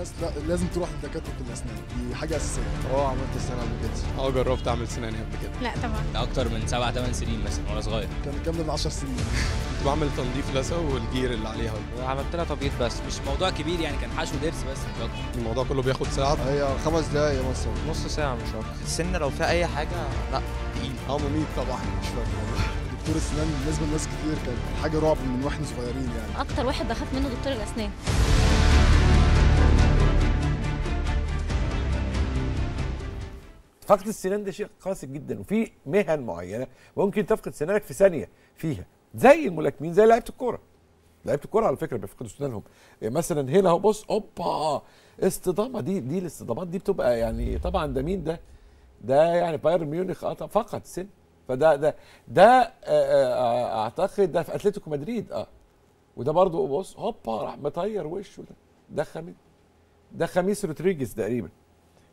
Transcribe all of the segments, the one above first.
الناس لا لازم تروح لدكاتره الاسنان دي حاجه اساسيه اه عملت اسنان قبل كده اه جربت اعمل سناني قبل كده لا طبعا اكتر من سبع ثمان سنين مثلا وانا صغير كان كام من 10 سنين كنت بعمل تنظيف لثه والجير اللي عليها عملت لها تبييض بس مش موضوع كبير يعني كان حشو درس بس مش اكتر الموضوع كله بياخد ساعه هي خمس دقايق مثلا نص ساعه مش اكتر السن لو فيها اي حاجه لا تقيل اه مميت طبعا مش فاكر دكتور اسنان بالنسبه لناس كتير كانت حاجه رعب من واحنا صغيرين يعني اكتر واحد بخاف منه دكتور الاسنان فقد السنان ده شيء قاسي جدا وفي مهن معينه ممكن تفقد سنانك في ثانيه فيها زي الملاكمين زي لعيبه الكوره لعيبه الكوره على فكره بيفقدوا سنانهم يعني مثلا هنا اهو بص اوبا اصطدامه دي دي الاصطدامات دي بتبقى يعني طبعا ده مين ده؟ ده يعني بايرن ميونخ آه، فقد سن فده ده ده آه، آه، اعتقد ده في اتلتيكو مدريد اه وده برضه بص هوبا راح مطير وشه ده ده خميس ده خميس رودريجيز تقريبا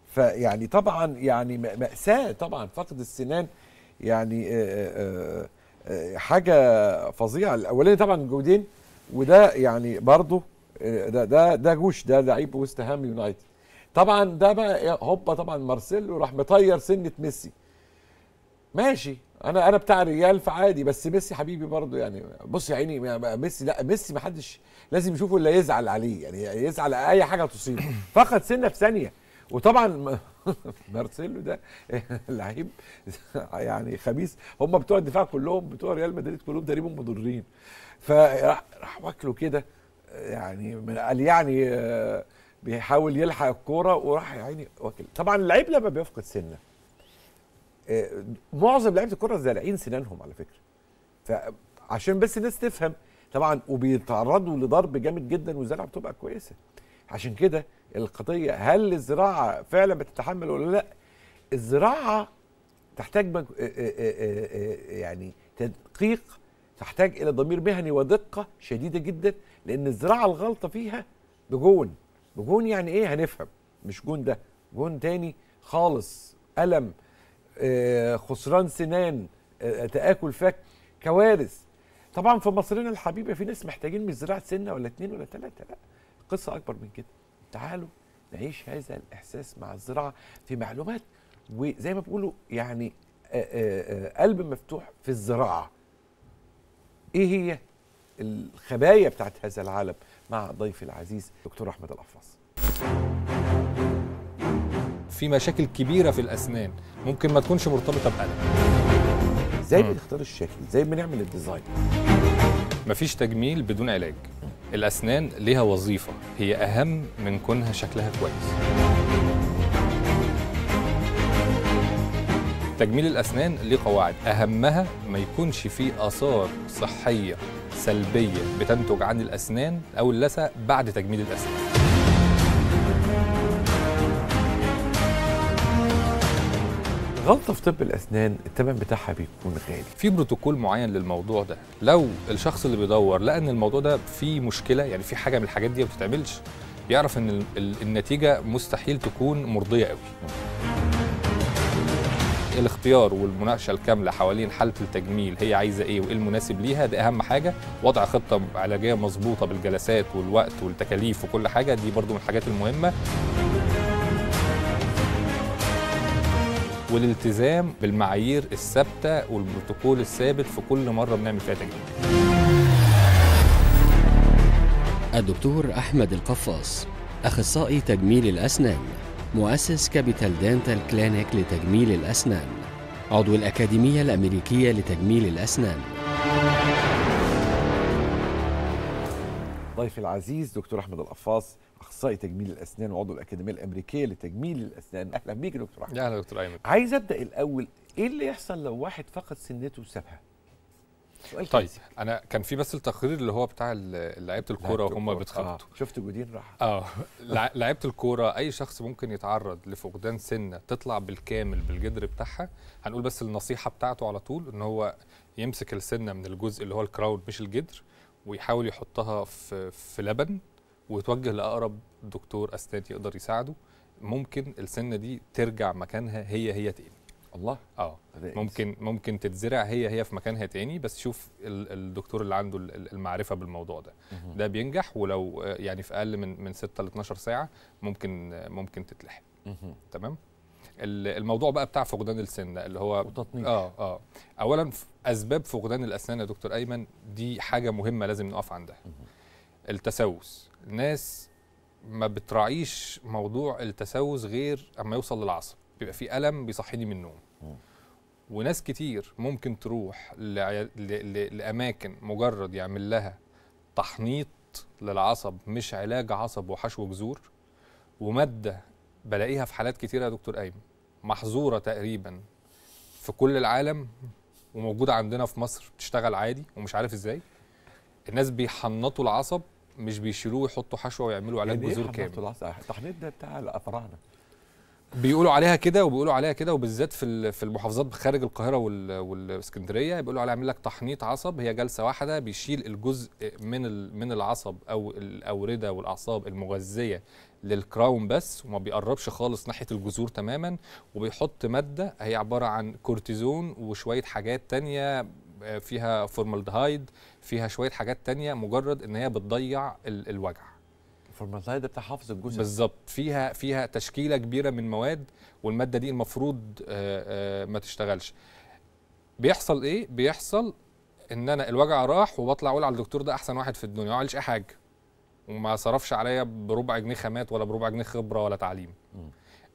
فيعني طبعا يعني مأساة طبعا فقد السنان يعني آه، آه، آه، حاجة فظيعة الأولاني طبعا جودين وده يعني برضه ده ده ده جوش ده لعيب وست هام يونايتد طبعا ده بقى هوبا طبعا مارسيلو راح مطير سنة ميسي ماشي انا انا بتاع ريال فعادي بس ميسي حبيبي برضه يعني بص يا عيني ميسي لا ميسي ما حدش لازم يشوفه الا يزعل عليه يعني يزعل اي حاجه تصيبه فقد سنه في ثانيه وطبعا مارسيلو ده لعيب يعني خبيث هم بتوع الدفاع كلهم بتوع ريال مدريد كلهم تقريبا مضرين فراح راح واكله كده يعني قال يعني آه، بيحاول يلحق الكوره وراح يا عيني واكل طبعا اللعيب لما بيفقد سنه آه، معظم لعيبه الكره زالعين سنانهم على فكره فعشان بس الناس تفهم طبعا وبيتعرضوا لضرب جامد جدا والزلعه بتبقى كويسه عشان كده القضيه هل الزراعه فعلا بتتحمل ولا لا الزراعه تحتاج آه، آه، آه، يعني تدقيق تحتاج الى ضمير مهني ودقه شديده جدا لان الزراعه الغلطه فيها بجون بجون يعني ايه هنفهم مش جون ده جون تاني خالص الم خسران سنان تاكل فك كوارث طبعا في مصرنا الحبيبه في ناس محتاجين مش زراعه سنه ولا اتنين ولا تلاته لا قصه اكبر من كده تعالوا نعيش هذا الاحساس مع الزراعه في معلومات وزي ما بيقولوا يعني قلب مفتوح في الزراعه ايه هي الخبايا بتاعت هذا العالم مع ضيفي العزيز دكتور احمد القفاص في مشاكل كبيره في الاسنان ممكن ما تكونش مرتبطه بألم زي بنختار الشكل زي بنعمل الديزاين مفيش تجميل بدون علاج الأسنان ليها وظيفة هي أهم من كونها شكلها كويس تجميل الأسنان ليه قواعد أهمها ما يكونش فيه آثار صحية سلبية بتنتج عن الأسنان أو اللثة بعد تجميل الأسنان غلطه في طب الاسنان الثمن بتاعها بيكون غالي في بروتوكول معين للموضوع ده لو الشخص اللي بيدور لقى ان الموضوع ده فيه مشكله يعني في حاجه من الحاجات دي ما بتتعملش يعرف ان النتيجه مستحيل تكون مرضيه قوي الاختيار والمناقشه الكامله حوالين حاله التجميل هي عايزه ايه وايه المناسب ليها ده اهم حاجه وضع خطه علاجيه مظبوطه بالجلسات والوقت والتكاليف وكل حاجه دي برضو من الحاجات المهمه والالتزام بالمعايير الثابته والبروتوكول الثابت في كل مره بنعمل فيها تجميل. الدكتور احمد القفاص اخصائي تجميل الاسنان مؤسس كابيتال دانتال كلينيك لتجميل الاسنان عضو الاكاديميه الامريكيه لتجميل الاسنان ضيفي العزيز دكتور احمد القفاص اخصائي تجميل الاسنان وعضو الاكاديميه الامريكيه لتجميل الاسنان اهلا بيك يا دكتور احمد اهلا دكتور ايمن عايز ابدا الاول ايه اللي يحصل لو واحد فقد سنته وسابها سؤال طيب كيسي. انا كان في بس التقرير اللي هو بتاع لعيبه الكوره وهم بيتخبطوا آه. شفت جودين راح اه لعيبه الكوره اي شخص ممكن يتعرض لفقدان سنه تطلع بالكامل بالجدر بتاعها هنقول بس النصيحه بتاعته على طول ان هو يمسك السنه من الجزء اللي هو الكراون مش الجدر ويحاول يحطها في في لبن وتوجه لاقرب دكتور اسنان يقدر يساعده ممكن السنه دي ترجع مكانها هي هي تاني الله اه ممكن ممكن تتزرع هي هي في مكانها تاني بس شوف الدكتور اللي عنده المعرفه بالموضوع ده ده بينجح ولو يعني في اقل من من 6 ل 12 ساعه ممكن ممكن تتلحق تمام الموضوع بقى بتاع فقدان السن اللي هو وتطنيش اه اه اولا اسباب فقدان الاسنان يا دكتور ايمن دي حاجه مهمه لازم نقف عندها التسوس ناس ما بتراعيش موضوع التسوس غير اما يوصل للعصب بيبقى في الم بيصحيني من النوم وناس كتير ممكن تروح لاماكن مجرد يعمل لها تحنيط للعصب مش علاج عصب وحشو جذور وماده بلاقيها في حالات كتيره يا دكتور ايمن محظوره تقريبا في كل العالم وموجوده عندنا في مصر بتشتغل عادي ومش عارف ازاي الناس بيحنطوا العصب مش بيشيلوه ويحطوا حشوه ويعملوا علاج جذور يعني إيه كامل التحنيط ده بتاع الافراعنه بيقولوا عليها كده وبيقولوا عليها كده وبالذات في في المحافظات خارج القاهره والاسكندريه بيقولوا عليها عامل لك تحنيط عصب هي جلسه واحده بيشيل الجزء من من العصب او الاورده والاعصاب المغذيه للكراون بس وما بيقربش خالص ناحيه الجذور تماما وبيحط ماده هي عباره عن كورتيزون وشويه حاجات تانية فيها فورمالدهايد فيها شويه حاجات تانية مجرد ان هي بتضيع الوجع الفورمالدهايد ده بتاع حافظ بالظبط فيها فيها تشكيله كبيره من مواد والماده دي المفروض آه، آه، ما تشتغلش بيحصل ايه بيحصل ان انا الوجع راح وبطلع اقول على الدكتور ده احسن واحد في الدنيا ما عملش اي حاجه وما صرفش عليا بربع جنيه خامات ولا بربع جنيه خبره ولا تعليم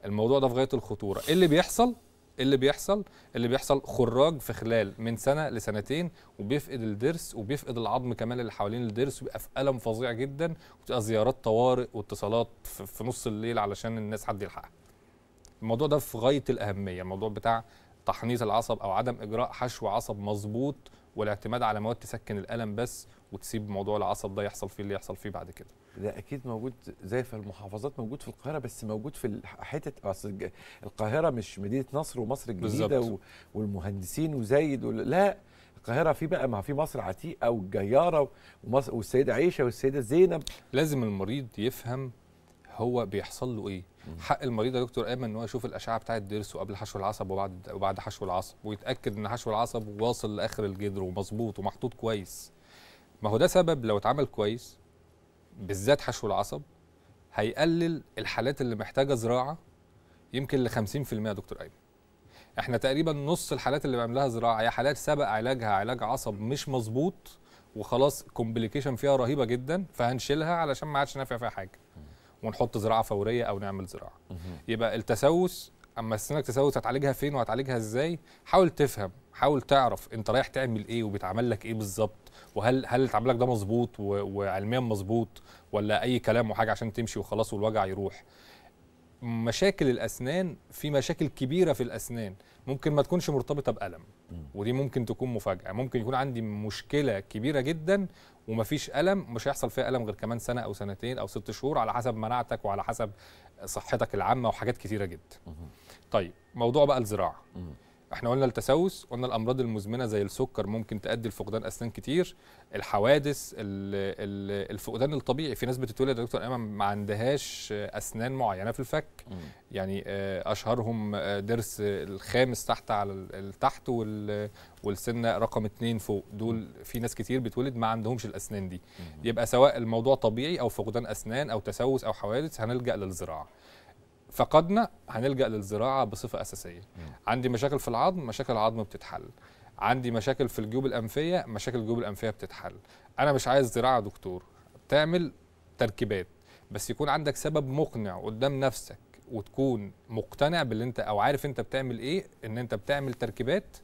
الموضوع ده في غايه الخطوره ايه اللي بيحصل اللي بيحصل اللي بيحصل خراج في خلال من سنه لسنتين وبيفقد الضرس وبيفقد العظم كمان اللي حوالين الضرس وبيبقى في الم فظيع جدا وتبقى زيارات طوارئ واتصالات في نص الليل علشان الناس حد يلحقها الموضوع ده في غايه الاهميه الموضوع بتاع تحنيط العصب او عدم اجراء حشو عصب مظبوط والاعتماد على مواد تسكن الالم بس وتسيب موضوع العصب ده يحصل فيه اللي يحصل فيه بعد كده ده اكيد موجود زي في المحافظات موجود في القاهره بس موجود في حته اصل القاهره مش مدينه نصر ومصر الجديده و... والمهندسين وزايد وال... لا القاهره في بقى ما في مصر عتيقه والجياره ومصر والسيده عيشه والسيده زينب لازم المريض يفهم هو بيحصل له ايه حق المريض يا دكتور ايمن ان هو يشوف الاشعه بتاعه ضرسه قبل حشو العصب وبعد وبعد حشو العصب ويتاكد ان حشو العصب واصل لاخر الجدر ومظبوط ومحطوط كويس ما هو ده سبب لو اتعمل كويس بالذات حشو العصب هيقلل الحالات اللي محتاجه زراعه يمكن ل 50% يا دكتور ايمن احنا تقريبا نص الحالات اللي بعملها زراعه هي حالات سبق علاجها علاج عصب مش مظبوط وخلاص كومبليكيشن فيها رهيبه جدا فهنشيلها علشان ما عادش نافع فيها حاجه ونحط زراعه فوريه او نعمل زراعه يبقى التسوس اما سنك تسوس هتعالجها فين وهتعالجها ازاي حاول تفهم حاول تعرف انت رايح تعمل ايه وبيتعمل لك ايه بالظبط وهل هل اتعمل لك ده مظبوط وعلميا مظبوط ولا اي كلام وحاجه عشان تمشي وخلاص والوجع يروح مشاكل الاسنان في مشاكل كبيره في الاسنان ممكن ما تكونش مرتبطه بالم ودي ممكن تكون مفاجاه ممكن يكون عندي مشكله كبيره جدا ومفيش الم مش هيحصل فيها الم غير كمان سنه او سنتين او ست شهور على حسب مناعتك وعلى حسب صحتك العامه وحاجات كتيره جدا طيب موضوع بقى الزراعه احنا قلنا التسوس قلنا الامراض المزمنه زي السكر ممكن تؤدي لفقدان اسنان كتير الحوادث الفقدان الطبيعي في ناس بتتولد يا دكتور ايمن ما عندهاش اسنان معينه في الفك م. يعني آه، اشهرهم آه، ضرس الخامس تحت على التحت والسنه رقم اتنين فوق دول في ناس كتير بتولد ما عندهمش الاسنان دي م. يبقى سواء الموضوع طبيعي او فقدان اسنان او تسوس او حوادث هنلجا للزراعه فقدنا هنلجا للزراعه بصفه اساسيه عندي مشاكل في العظم مشاكل العظم بتتحل عندي مشاكل في الجيوب الانفيه مشاكل الجيوب الانفيه بتتحل انا مش عايز زراعه دكتور تعمل تركيبات بس يكون عندك سبب مقنع قدام نفسك وتكون مقتنع باللي انت او عارف انت بتعمل ايه ان انت بتعمل تركيبات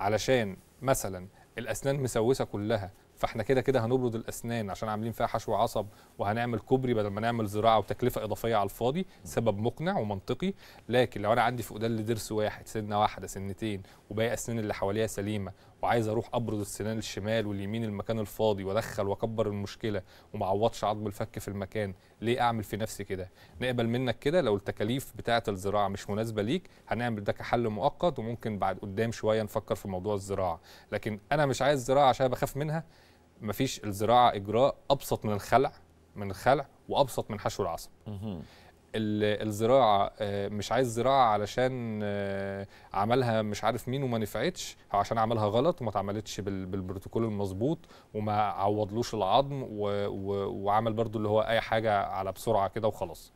علشان مثلا الاسنان مسوسه كلها فاحنا كده كده هنبرد الاسنان عشان عاملين فيها حشو عصب وهنعمل كوبري بدل ما نعمل زراعه وتكلفه اضافيه على الفاضي سبب مقنع ومنطقي لكن لو انا عندي فقدان لضرس واحد سنه واحده سنتين وباقي اسنان اللي حواليها سليمه وعايز اروح ابرد السنان الشمال واليمين المكان الفاضي وادخل واكبر المشكله وما اعوضش عظم الفك في المكان ليه اعمل في نفسي كده نقبل منك كده لو التكاليف بتاعه الزراعه مش مناسبه ليك هنعمل ده كحل مؤقت وممكن بعد قدام شويه نفكر في موضوع الزراعه لكن انا مش عايز زراعه عشان بخاف منها مفيش الزراعه اجراء ابسط من الخلع من الخلع وابسط من حشو العصب الزراعه آه، مش عايز زراعه علشان آه، عملها مش عارف مين وما نفعتش او عشان عملها غلط وما اتعملتش بالبروتوكول المظبوط وما عوضلوش العظم وعمل برضو اللي هو اي حاجه على بسرعه كده وخلاص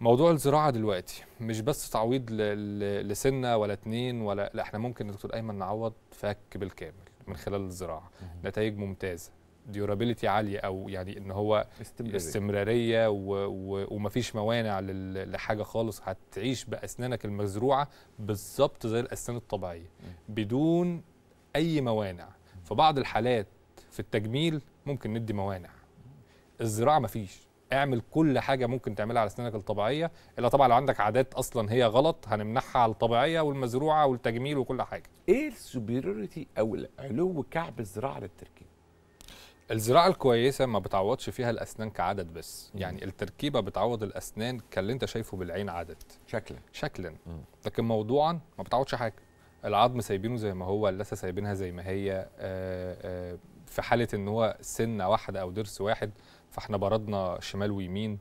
موضوع الزراعه دلوقتي مش بس تعويض لسنه ولا اتنين ولا لا احنا ممكن دكتور ايمن نعوض فك بالكامل من خلال الزراعه نتائج ممتازه ديورابيلتي عاليه او يعني ان هو استمراريه, استمرارية و... و... ومفيش موانع لل... لحاجه خالص هتعيش باسنانك المزروعه بالظبط زي الاسنان الطبيعيه بدون اي موانع في بعض الحالات في التجميل ممكن ندي موانع الزراعه مفيش اعمل كل حاجه ممكن تعملها على اسنانك الطبيعيه الا طبعا لو عندك عادات اصلا هي غلط هنمنحها على الطبيعيه والمزروعه والتجميل وكل حاجه ايه السوبريوريتي او علو كعب الزراعه للتركيب الزراعه الكويسه ما بتعوضش فيها الاسنان كعدد بس مم. يعني التركيبه بتعوض الاسنان كاللي انت شايفه بالعين عدد شكلا شكلا مم. لكن موضوعا ما بتعوضش حاجه العظم سايبينه زي ما هو اللثه سايبينها زي ما هي آآ آه، آآ آه، في حاله ان هو سنه واحده او ضرس واحد فاحنا بردنا شمال ويمين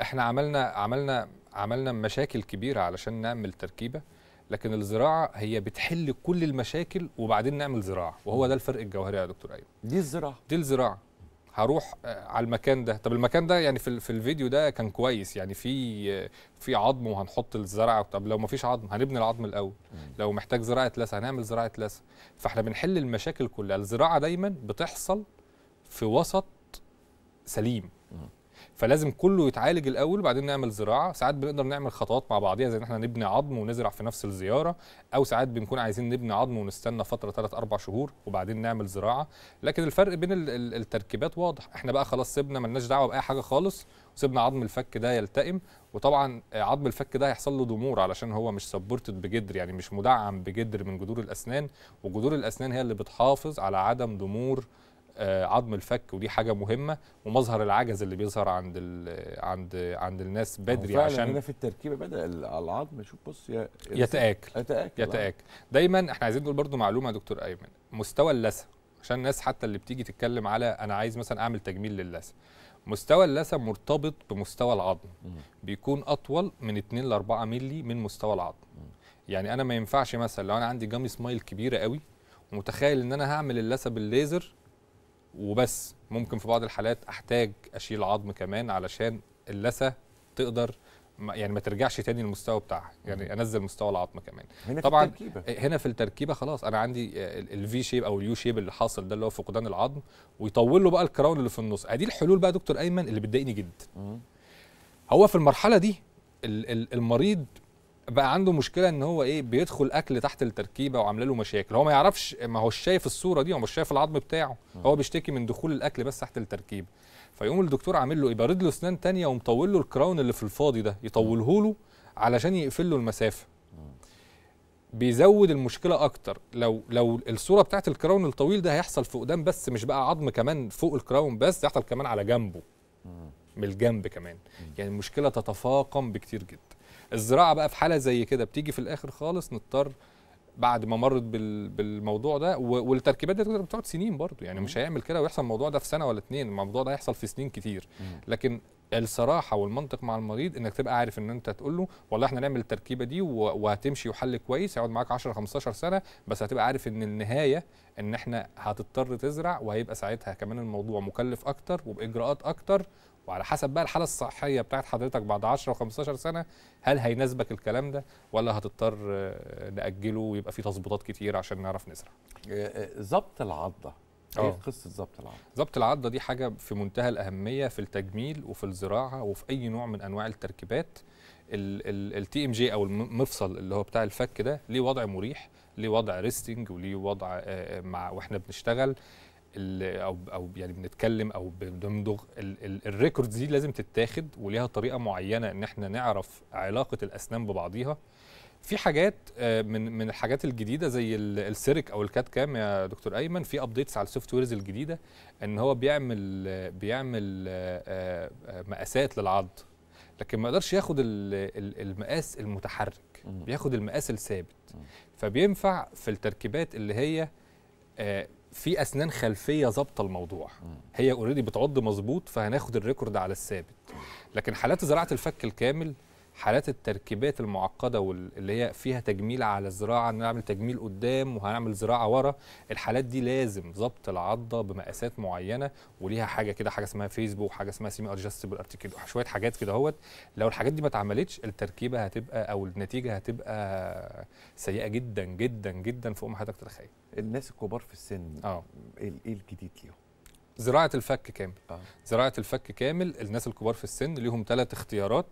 احنا عملنا عملنا عملنا مشاكل كبيره علشان نعمل تركيبه لكن الزراعه هي بتحل كل المشاكل وبعدين نعمل زراعه وهو ده الفرق الجوهري يا دكتور ايمن دي الزراعه دي الزراعه هروح آه، على المكان ده طب المكان ده يعني في في الفيديو ده كان كويس يعني في في عظم وهنحط الزرعه طب لو ما فيش عظم هنبني العظم الاول لو محتاج زراعه لثه هنعمل زراعه لثه فاحنا بنحل المشاكل كلها الزراعه دايما بتحصل في وسط سليم فلازم كله يتعالج الاول وبعدين نعمل زراعه ساعات بنقدر نعمل خطوات مع بعضيها زي ان احنا نبني عظم ونزرع في نفس الزياره او ساعات بنكون عايزين نبني عظم ونستنى فتره 3 4 شهور وبعدين نعمل زراعه لكن الفرق بين التركيبات واضح احنا بقى خلاص سيبنا ملناش دعوه باي حاجه خالص وسيبنا عظم الفك ده يلتئم وطبعا عظم الفك ده هيحصل له ضمور علشان هو مش سبورتد بجدر يعني مش مدعم بجدر من جذور الاسنان وجذور الاسنان هي اللي بتحافظ على عدم ضمور آه، عظم الفك ودي حاجه مهمه ومظهر العجز اللي بيظهر عند عند عند الناس بدري فعلا عشان هنا في التركيبه بدا العظم شوف بص يا يتاكل يتاكل آه. يتاكل دايما احنا عايزين نقول برضو معلومه يا دكتور ايمن مستوى اللثه عشان الناس حتى اللي بتيجي تتكلم على انا عايز مثلا اعمل تجميل للثه مستوى اللثه مرتبط بمستوى العظم بيكون اطول من 2 ل 4 مللي من مستوى العظم يعني انا ما ينفعش مثلا لو انا عندي جامي سمايل كبيره قوي ومتخيل ان انا هعمل اللثه بالليزر وبس ممكن في بعض الحالات احتاج اشيل عظم كمان علشان اللثه تقدر يعني ما ترجعش تاني للمستوى بتاعها يعني انزل مستوى العظم كمان هنا طبعا في التركيبة. إيه، هنا في التركيبه خلاص انا عندي الفي شيب او اليو شيب اللي حاصل ده اللي هو فقدان العظم ويطول له بقى الكراون اللي في النص ادي الحلول بقى دكتور ايمن اللي بتضايقني جدا هو في المرحله دي المريض بقى عنده مشكله ان هو ايه بيدخل اكل تحت التركيبه وعامله له مشاكل هو ما يعرفش ما هوش شايف الصوره دي هو مش شايف العظم بتاعه هو بيشتكي من دخول الاكل بس تحت التركيبه فيقوم الدكتور عامل له يبرد إيه، له اسنان ثانيه ومطول له الكراون اللي في الفاضي ده يطوله له علشان يقفل له المسافه بيزود المشكله اكتر لو لو الصوره بتاعت الكراون الطويل ده هيحصل فقدان بس مش بقى عظم كمان فوق الكراون بس هيحصل كمان على جنبه من الجنب كمان يعني المشكله تتفاقم بكتير جدا الزراعه بقى في حاله زي كده بتيجي في الاخر خالص نضطر بعد ما مرت بالموضوع ده والتركيبات دي بتقعد سنين برضو يعني مش هيعمل كده ويحصل الموضوع ده في سنه ولا اتنين الموضوع ده هيحصل في سنين كتير لكن الصراحه والمنطق مع المريض انك تبقى عارف ان انت تقول له والله احنا نعمل التركيبه دي وهتمشي وحل كويس هيقعد معاك 10 15 سنه بس هتبقى عارف ان النهايه ان احنا هتضطر تزرع وهيبقى ساعتها كمان الموضوع مكلف اكتر وباجراءات اكتر وعلى حسب بقى الحاله الصحيه بتاعت حضرتك بعد 10 و15 سنه هل هيناسبك الكلام ده ولا هتضطر آه، ناجله ويبقى في تظبيطات كتير عشان نعرف نزرع ظبط آه، آه، العضه ايه قصه ظبط العضه ظبط العضه دي حاجه في منتهى الاهميه في التجميل وفي الزراعه وفي اي نوع من انواع التركيبات التي ام جي او المفصل اللي هو بتاع الفك ده ليه وضع مريح ليه وضع ريستنج وليه وضع مع واحنا بنشتغل او او يعني بنتكلم او بنمضغ الريكوردز دي لازم تتاخد وليها طريقه معينه ان احنا نعرف علاقه الاسنان ببعضيها في حاجات آه، من من الحاجات الجديده زي السيرك او الكات كام يا دكتور ايمن في ابديتس على السوفت ويرز الجديده ان هو بيعمل بيعمل آه، آه، مقاسات للعض لكن ما يقدرش ياخد المقاس المتحرك بياخد المقاس الثابت فبينفع في التركيبات اللي هي في اسنان خلفيه ظابطه الموضوع هي اوريدي بتعض مظبوط فهناخد الريكورد على الثابت لكن حالات زراعه الفك الكامل حالات التركيبات المعقده واللي هي فيها تجميل على الزراعه نعمل تجميل قدام وهنعمل زراعه ورا الحالات دي لازم ضبط العضه بمقاسات معينه وليها حاجه كده حاجه اسمها فيسبوك وحاجه اسمها سيمي ادجستبل ارتيكل شويه حاجات كده اهوت لو الحاجات دي ما اتعملتش التركيبه هتبقى او النتيجه هتبقى سيئه جدا جدا جدا فوق ما حضرتك تتخيل الناس الكبار في السن اه ايه الجديد ليهم زراعه الفك كامل آه. زراعه الفك كامل الناس الكبار في السن ليهم ثلاث اختيارات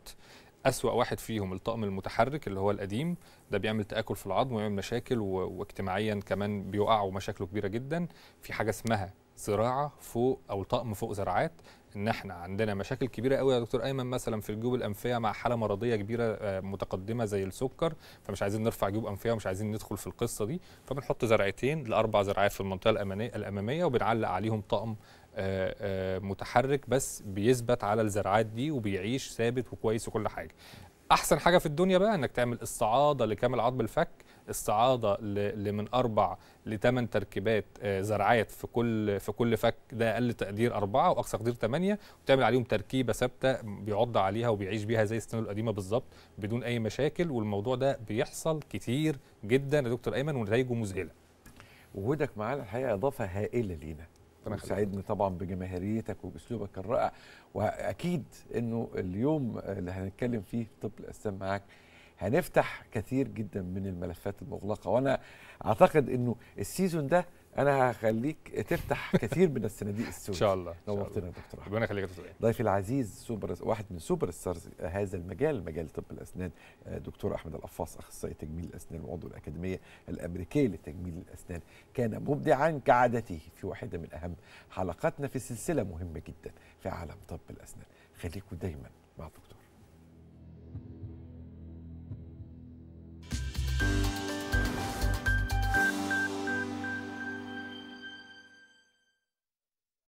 أسوأ واحد فيهم الطقم المتحرك اللي هو القديم ده بيعمل تآكل في العظم ويعمل مشاكل واجتماعيا كمان بيقع ومشاكله كبيرة جدا في حاجة اسمها زراعة فوق أو طقم فوق زراعات ان احنا عندنا مشاكل كبيره قوي يا دكتور ايمن مثلا في الجيوب الانفيه مع حاله مرضيه كبيره آه، متقدمه زي السكر فمش عايزين نرفع جيوب انفيه ومش عايزين ندخل في القصه دي فبنحط زرعتين لاربع زرعات في المنطقه الاماميه وبنعلق عليهم طقم آه، آه، متحرك بس بيثبت على الزرعات دي وبيعيش ثابت وكويس وكل حاجه احسن حاجه في الدنيا بقى انك تعمل استعاضه لكامل عضم الفك استعاضه لمن اربع لثمان تركيبات آه، زرعات في كل في كل فك ده اقل تقدير اربعه واقصى تقدير ثمانيه وتعمل عليهم تركيبه ثابته بيعض عليها وبيعيش بيها زي السنة القديمه بالظبط بدون اي مشاكل والموضوع ده بيحصل كتير جدا يا دكتور ايمن ونتائجه مذهله وجودك معانا الحقيقه اضافه هائله لينا ربنا يسعدني طبعا بجماهيريتك وباسلوبك الرائع واكيد انه اليوم اللي هنتكلم فيه في طب الاسنان معاك هنفتح كثير جدا من الملفات المغلقه وانا اعتقد انه السيزون ده انا هخليك تفتح كثير من الصناديق السوداء ان شاء الله نورتنا يا دكتور ربنا يخليك يا دكتور ضيفي العزيز سوبر واحد من سوبر ستارز آه، هذا المجال مجال طب الاسنان آه، دكتور احمد القفاص اخصائي تجميل الاسنان وعضو الاكاديميه الامريكيه لتجميل الاسنان كان مبدعا كعادته في واحده من اهم حلقاتنا في سلسله مهمه جدا في عالم طب الاسنان خليكم دايما مع دكتور